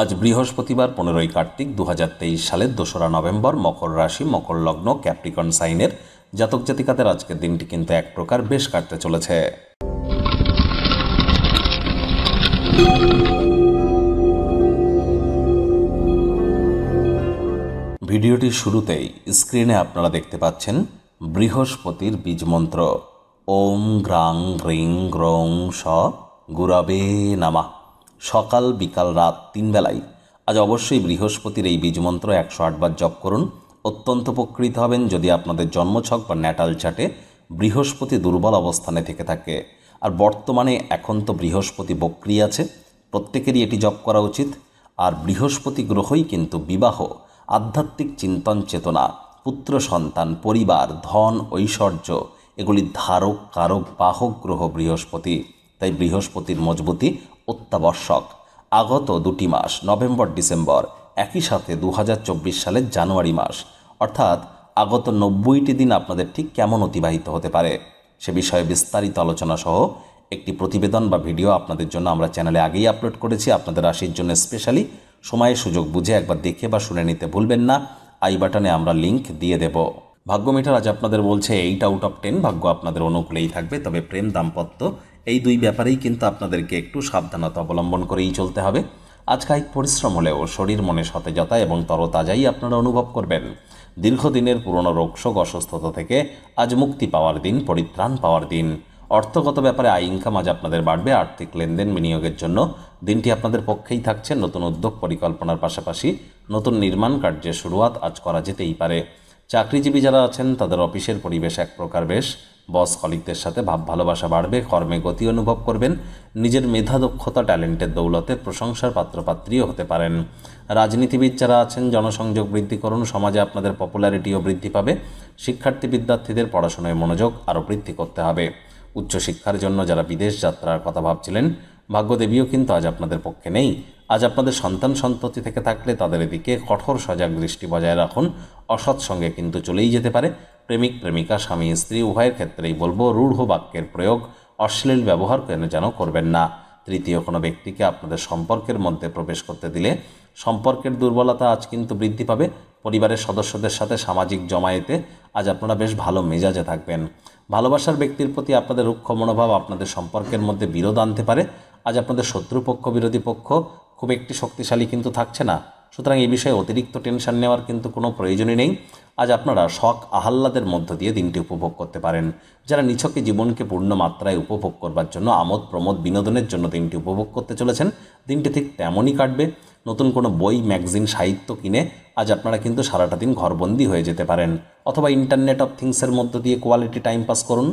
আজ বৃহস্পতিবার পনেরোই কার্তিক দু সালের দোসরা নভেম্বর মকর রাশি মকর লগ্ন ক্যাপ্রিকন সাইনের জাতক জাতিকাদের আজকের দিনটি কিন্তু এক প্রকার বেশ কাটতে চলেছে ভিডিওটির শুরুতেই স্ক্রিনে আপনারা দেখতে পাচ্ছেন বৃহস্পতির বীজমন্ত্র ওম গ্রাং গ্রিং গ্রং স গুরাবে নামা সকাল বিকাল রাত তিন বেলায় আজ অবশ্যই বৃহস্পতির এই বীজমন্ত্র একশো আটবার জপ করুন অত্যন্ত উপকৃত হবেন যদি আপনাদের জন্মছক বা ন্যাটাল চাটে বৃহস্পতি দুর্বল অবস্থানে থেকে থাকে আর বর্তমানে এখন তো বৃহস্পতি বক্রী আছে প্রত্যেকেরই এটি জপ করা উচিত আর বৃহস্পতি গ্রহই কিন্তু বিবাহ আধ্যাত্মিক চিন্তন চেতনা পুত্র সন্তান পরিবার ধন ঐশ্বর্য এগুলি ধারক কারক বাহক গ্রহ বৃহস্পতি তাই বৃহস্পতির মজবুতি অত্যাবশ্যক আগত দুটি মাস নভেম্বর ডিসেম্বর একই সাথে দু সালের জানুয়ারি মাস অর্থাৎ আগত নব্বইটি দিন আপনাদের ঠিক কেমন অতিবাহিত হতে পারে সে বিষয়ে বিস্তারিত আলোচনা সহ একটি প্রতিবেদন বা ভিডিও আপনাদের জন্য আমরা চ্যানেলে আগেই আপলোড করেছি আপনাদের রাশির জন্য স্পেশালি সময়ে সুযোগ বুঝে একবার দেখে বা শুনে নিতে ভুলবেন না আই বাটনে আমরা লিংক দিয়ে দেব ভাগ্য মিটার আজ আপনাদের বলছে এইট আউট অফ টেন ভাগ্য আপনাদের অনুকূলেই থাকবে তবে প্রেম দাম্পত্য এই দুই ব্যাপারেই কিন্তু আপনাদেরকে একটু সাবধানতা অবলম্বন করেই চলতে হবে কায়িক পরিশ্রম হলেও শরীর মনে সতেজতা এবং তরতাজাই আপনারা অনুভব করবেন দীর্ঘদিনের পুরনো রোগশোক অসুস্থতা থেকে আজ মুক্তি পাওয়ার দিন পরিত্রাণ পাওয়ার দিন অর্থগত ব্যাপারে আয় ইনকাম আজ আপনাদের বাড়বে আর্থিক লেনদেন বিনিয়োগের জন্য দিনটি আপনাদের পক্ষেই থাকছে নতুন উদ্যোগ পরিকল্পনার পাশাপাশি নতুন নির্মাণ কার্যের শুরুয়াত আজ করা যেতেই পারে চাকরিজীবী যারা আছেন তাদের অফিসের পরিবেশ এক প্রকার বেশ বস কলিকদের সাথে ভাব ভালোবাসা বাড়বে কর্মে গতি অনুভব করবেন নিজের মেধা দক্ষতা ট্যালেন্টের দৌলতে প্রশংসার পাত্রপাত্রীও হতে পারেন রাজনীতিবিদ যারা আছেন জনসংযোগ বৃদ্ধি করুন সমাজে আপনাদের পপুলারিটিও বৃদ্ধি পাবে শিক্ষার্থী বিদ্যার্থীদের পড়াশোনায় মনোযোগ আরও বৃদ্ধি করতে হবে উচ্চশিক্ষার জন্য যারা বিদেশ যাত্রার কথা ভাবছিলেন ভাগ্যদেবীও কিন্তু আজ আপনাদের পক্ষে নেই আজ আপনাদের সন্তান সন্ততি থেকে থাকলে তাদের এদিকে কঠোর সজাগ দৃষ্টি বজায় রাখুন অসৎ সঙ্গে কিন্তু চলেই যেতে পারে প্রেমিক প্রেমিকা স্বামী স্ত্রী উভয়ের ক্ষেত্রেই বলবো রূঢ় বাক্যের প্রয়োগ অশ্লীল ব্যবহার কেন যেন করবেন না তৃতীয় কোনো ব্যক্তিকে আপনাদের সম্পর্কের মধ্যে প্রবেশ করতে দিলে সম্পর্কের দুর্বলতা আজ কিন্তু বৃদ্ধি পাবে পরিবারের সদস্যদের সাথে সামাজিক জমায়েতে আজ আপনারা বেশ ভালো মেজাজে থাকবেন ভালোবাসার ব্যক্তির প্রতি আপনাদের রুক্ষ মনোভাব আপনাদের সম্পর্কের মধ্যে বিরোধ আনতে পারে আজ আপনাদের শত্রুপক্ষ বিরোধী পক্ষ খুব একটি শক্তিশালী কিন্তু থাকছে না সুতরাং এই বিষয়ে অতিরিক্ত টেনশন নেওয়ার কিন্তু কোনো প্রয়োজনই নেই আজ আপনারা শখ আহ্লাদের মধ্য দিয়ে দিনটি উপভোগ করতে পারেন যারা নিছকে জীবনকে পূর্ণ মাত্রায় উপভোগ করবার জন্য আমোদ প্রমোদ বিনোদনের জন্য দিনটি উপভোগ করতে চলেছেন দিনটি ঠিক তেমনই কাটবে নতুন কোনো বই ম্যাগজিন সাহিত্য কিনে আজ আপনারা কিন্তু সারাটা দিন ঘরবন্দি হয়ে যেতে পারেন অথবা ইন্টারনেট অফ থিংসের মধ্য দিয়ে কোয়ালিটি টাইম পাস করুন